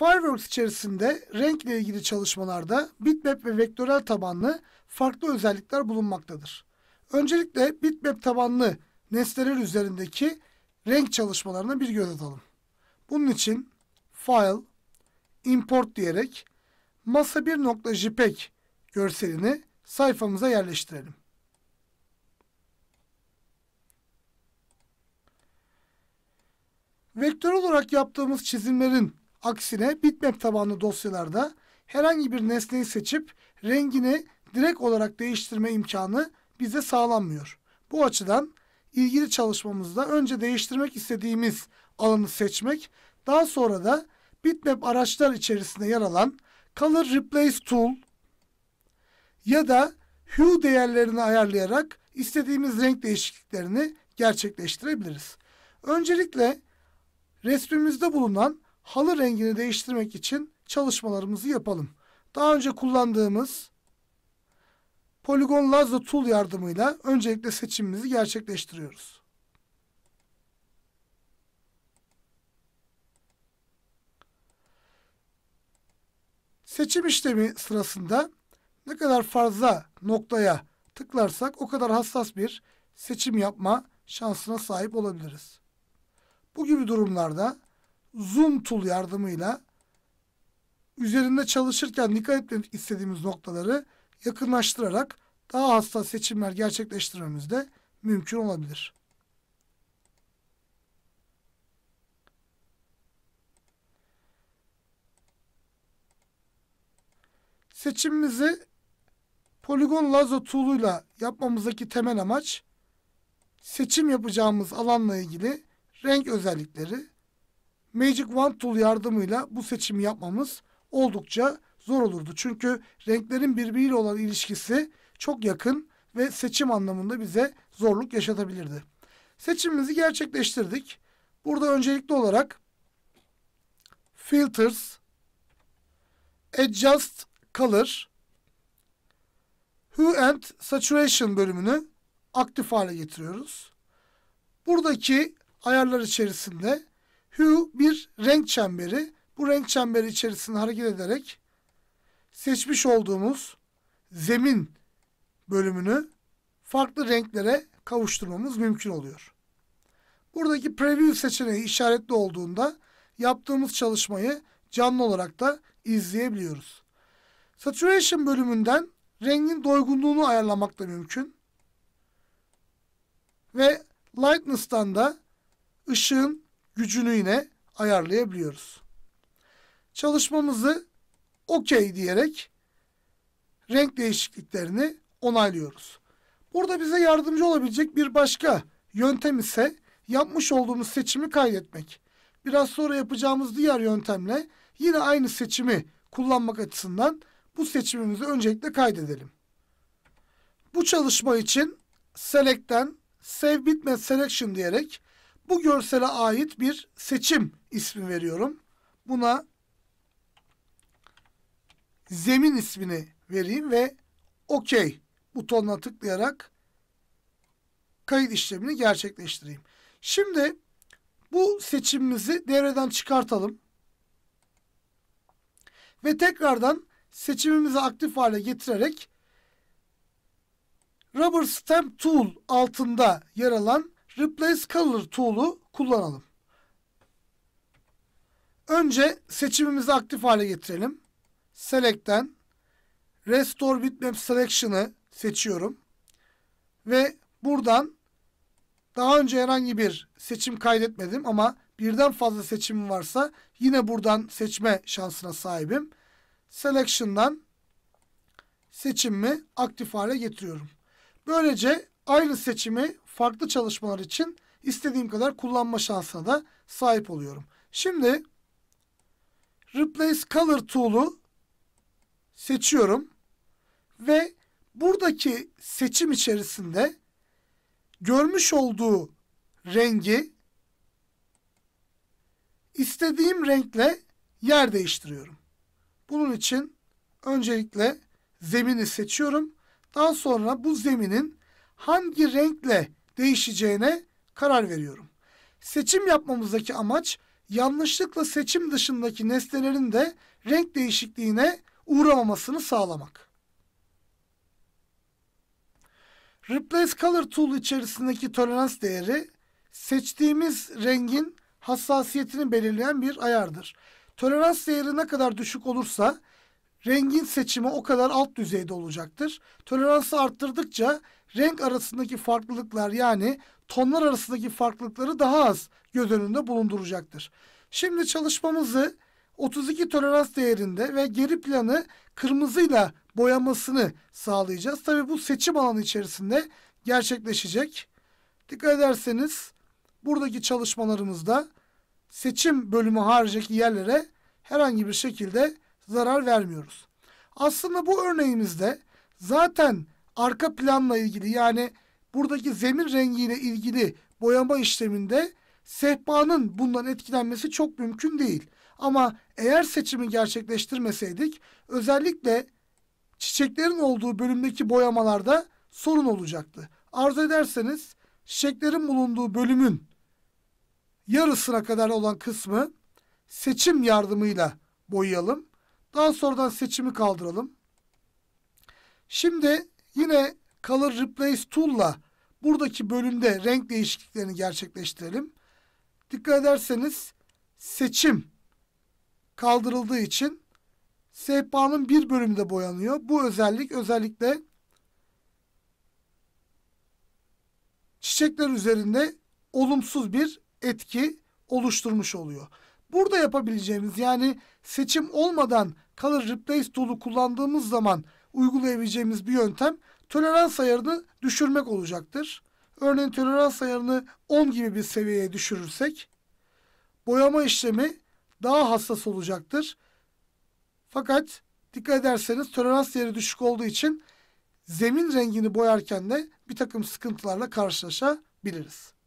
Fireworks içerisinde renkle ilgili çalışmalarda bitmap ve vektörel tabanlı farklı özellikler bulunmaktadır. Öncelikle bitmap tabanlı nesneler üzerindeki renk çalışmalarına bir göz atalım. Bunun için file import diyerek masa1.jpg görselini sayfamıza yerleştirelim. Vektör olarak yaptığımız çizimlerin Aksine bitmap tabanlı dosyalarda herhangi bir nesneyi seçip rengini direkt olarak değiştirme imkanı bize sağlanmıyor. Bu açıdan ilgili çalışmamızda önce değiştirmek istediğimiz alanı seçmek, daha sonra da bitmap araçlar içerisinde yer alan Color Replace Tool ya da Hue değerlerini ayarlayarak istediğimiz renk değişikliklerini gerçekleştirebiliriz. Öncelikle resmimizde bulunan halı rengini değiştirmek için çalışmalarımızı yapalım. Daha önce kullandığımız poligon lazo tool yardımıyla öncelikle seçimimizi gerçekleştiriyoruz. Seçim işlemi sırasında ne kadar fazla noktaya tıklarsak o kadar hassas bir seçim yapma şansına sahip olabiliriz. Bu gibi durumlarda zoom tool yardımıyla üzerinde çalışırken dikkat etmek istediğimiz noktaları yakınlaştırarak daha hassas seçimler gerçekleştirmemiz de mümkün olabilir. Seçimimizi poligon lazo tool'uyla yapmamızdaki temel amaç seçim yapacağımız alanla ilgili renk özellikleri Magic Wand Tool yardımıyla bu seçimi yapmamız oldukça zor olurdu. Çünkü renklerin birbiriyle olan ilişkisi çok yakın ve seçim anlamında bize zorluk yaşatabilirdi. Seçimimizi gerçekleştirdik. Burada öncelikli olarak Filters, Adjust Color, Hue and Saturation bölümünü aktif hale getiriyoruz. Buradaki ayarlar içerisinde Hue bir renk çemberi. Bu renk çemberi içerisinde hareket ederek seçmiş olduğumuz zemin bölümünü farklı renklere kavuşturmamız mümkün oluyor. Buradaki preview seçeneği işaretli olduğunda yaptığımız çalışmayı canlı olarak da izleyebiliyoruz. Saturation bölümünden rengin doygunluğunu ayarlamak da mümkün. Ve lightness'tan da ışığın gücünü yine ayarlayabiliyoruz. Çalışmamızı OK diyerek renk değişikliklerini onaylıyoruz. Burada bize yardımcı olabilecek bir başka yöntem ise yapmış olduğumuz seçimi kaydetmek. Biraz sonra yapacağımız diğer yöntemle yine aynı seçimi kullanmak açısından bu seçimimizi öncelikle kaydedelim. Bu çalışma için Select'ten Save Bitmap Selection diyerek bu görsele ait bir seçim ismi veriyorum. Buna zemin ismini vereyim ve okey butonuna tıklayarak kayıt işlemini gerçekleştireyim. Şimdi bu seçimimizi devreden çıkartalım. Ve tekrardan seçimimizi aktif hale getirerek Rubber Stamp Tool altında yer alan replace color tool'u kullanalım. Önce seçimimizi aktif hale getirelim. Select'ten Restore Bitmap Selection'ı seçiyorum. Ve buradan daha önce herhangi bir seçim kaydetmedim ama birden fazla seçimim varsa yine buradan seçme şansına sahibim. Selection'dan seçimimi aktif hale getiriyorum. Böylece aynı seçimi farklı çalışmalar için istediğim kadar kullanma şansına da sahip oluyorum. Şimdi Replace Color Tool'u seçiyorum ve buradaki seçim içerisinde görmüş olduğu rengi istediğim renkle yer değiştiriyorum. Bunun için öncelikle zemini seçiyorum. Daha sonra bu zeminin hangi renkle değişeceğine karar veriyorum. Seçim yapmamızdaki amaç yanlışlıkla seçim dışındaki nesnelerin de renk değişikliğine uğramamasını sağlamak. Replace Color Tool içerisindeki tolerans değeri seçtiğimiz rengin hassasiyetini belirleyen bir ayardır. Tolerans değeri ne kadar düşük olursa rengin seçimi o kadar alt düzeyde olacaktır. Toleransı arttırdıkça renk arasındaki farklılıklar yani tonlar arasındaki farklılıkları daha az göz önünde bulunduracaktır. Şimdi çalışmamızı 32 tolerans değerinde ve geri planı kırmızıyla boyamasını sağlayacağız. Tabii bu seçim alanı içerisinde gerçekleşecek. Dikkat ederseniz buradaki çalışmalarımızda seçim bölümü haricindeki yerlere herhangi bir şekilde zarar vermiyoruz. Aslında bu örneğimizde zaten arka planla ilgili yani buradaki zemin rengiyle ilgili boyama işleminde sehpanın bundan etkilenmesi çok mümkün değil. Ama eğer seçimi gerçekleştirmeseydik özellikle çiçeklerin olduğu bölümdeki boyamalarda sorun olacaktı. Arzu ederseniz çiçeklerin bulunduğu bölümün yarısına kadar olan kısmı seçim yardımıyla boyayalım. Daha sonradan seçimi kaldıralım. Şimdi Yine Color Replace Tool'la buradaki bölümde renk değişikliklerini gerçekleştirelim. Dikkat ederseniz seçim kaldırıldığı için sehpanın bir bölümde boyanıyor. Bu özellik özellikle çiçekler üzerinde olumsuz bir etki oluşturmuş oluyor. Burada yapabileceğimiz yani seçim olmadan color replace tool'u kullandığımız zaman uygulayabileceğimiz bir yöntem tolerans ayarını düşürmek olacaktır. Örneğin tolerans ayarını 10 gibi bir seviyeye düşürürsek boyama işlemi daha hassas olacaktır. Fakat dikkat ederseniz tolerans değeri düşük olduğu için zemin rengini boyarken de bir takım sıkıntılarla karşılaşabiliriz.